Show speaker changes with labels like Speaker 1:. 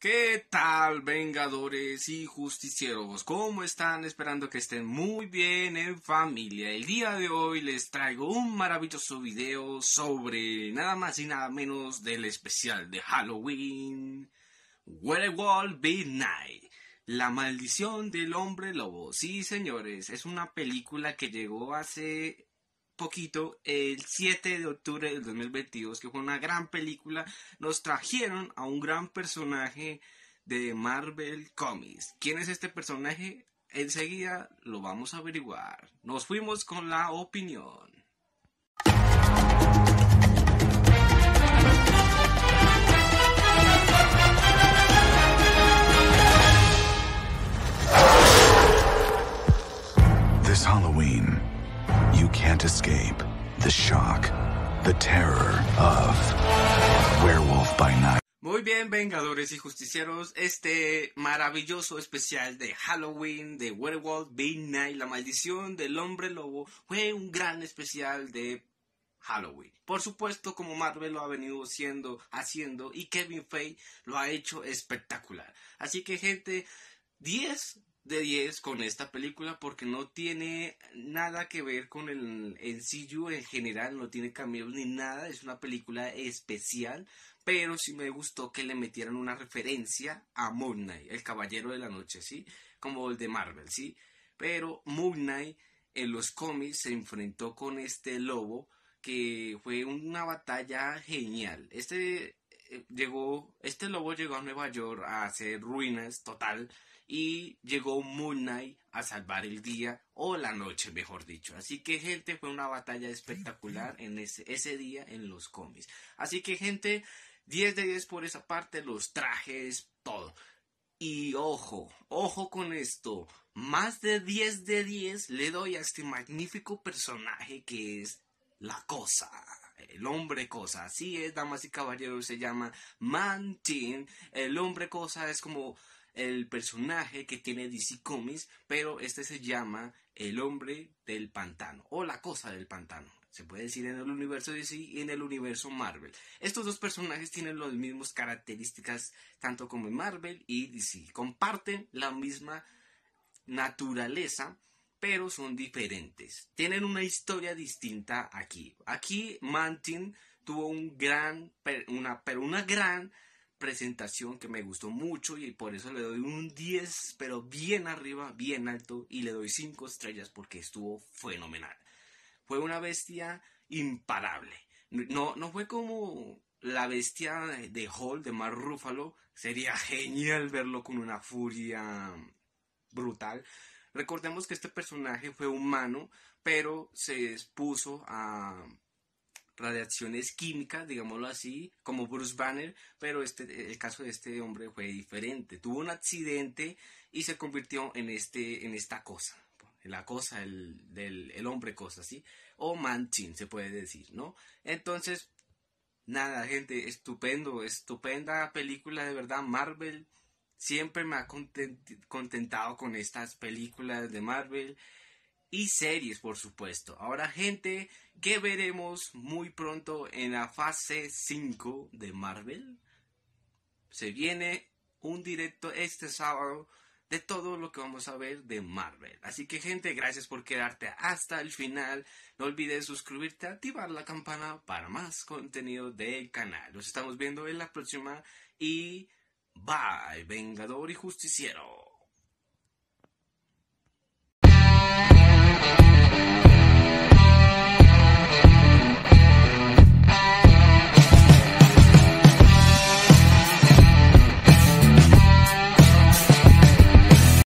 Speaker 1: ¿Qué tal, vengadores y justicieros? ¿Cómo están? Esperando que estén muy bien en familia. El día de hoy les traigo un maravilloso video sobre nada más y nada menos del especial de Halloween. Werewolf Be Night. La maldición del hombre lobo. Sí, señores, es una película que llegó hace poquito, el 7 de octubre del 2022, que fue una gran película, nos trajeron a un gran personaje de Marvel Comics. ¿Quién es este personaje? Enseguida lo vamos a averiguar. Nos fuimos con la opinión. This Halloween. You can't escape the shock, the terror of Werewolf by Night. Muy bien, Vengadores y Justicieros, este maravilloso especial de Halloween de Werewolf by Night, la maldición del hombre lobo, fue un gran especial de Halloween. Por supuesto, como Marvel lo ha venido siendo, haciendo y Kevin Feige lo ha hecho espectacular. Así que gente, 10 de 10 con esta película porque no tiene nada que ver con el NCU en general, no tiene cambios ni nada, es una película especial, pero sí me gustó que le metieran una referencia a Moon Knight, el Caballero de la Noche, ¿sí? Como el de Marvel, ¿sí? Pero Moon Knight en los cómics se enfrentó con este lobo que fue una batalla genial. Este eh, llegó, este lobo llegó a Nueva York a hacer ruinas total y llegó Moon Knight a salvar el día o la noche, mejor dicho. Así que gente, fue una batalla espectacular en ese, ese día en los cómics. Así que gente, 10 de 10 por esa parte, los trajes, todo. Y ojo, ojo con esto, más de 10 de 10 le doy a este magnífico personaje que es la cosa el hombre cosa. Así es, damas y caballeros, se llama Mantin. El hombre cosa es como el personaje que tiene DC Comics, pero este se llama el hombre del pantano o la cosa del pantano. Se puede decir en el universo DC y en el universo Marvel. Estos dos personajes tienen las mismas características tanto como en Marvel y DC. Comparten la misma naturaleza pero son diferentes. Tienen una historia distinta aquí. Aquí Mantin tuvo una, gran presentación que me gustó mucho y por eso le doy un 10, pero bien arriba, bien alto y le doy 5 estrellas porque estuvo fenomenal. Fue una bestia imparable. No, no fue como la bestia de Hall, de Mar Rúfalo. Sería genial verlo con una furia brutal Recordemos que este personaje fue humano, pero se expuso a radiaciones químicas, digámoslo así, como Bruce Banner, pero este, el caso de este hombre fue diferente. Tuvo un accidente y se convirtió en, este, en esta cosa, en la cosa, el, del, hombre cosa, ¿sí? O manchin, se puede decir, ¿no? Entonces, nada, gente, estupendo, estupenda película, de verdad, Marvel siempre me ha contentado con estas películas de Marvel y series, por supuesto. Ahora, gente, que veremos muy pronto en la fase 5 de Marvel. Se viene un directo este sábado de todo lo que vamos a ver de Marvel. Así que gente, gracias por quedarte hasta el final. No olvides suscribirte, activar la campana para más contenido del canal. Nos estamos viendo en la próxima y Bye, Vengador y Justiciero.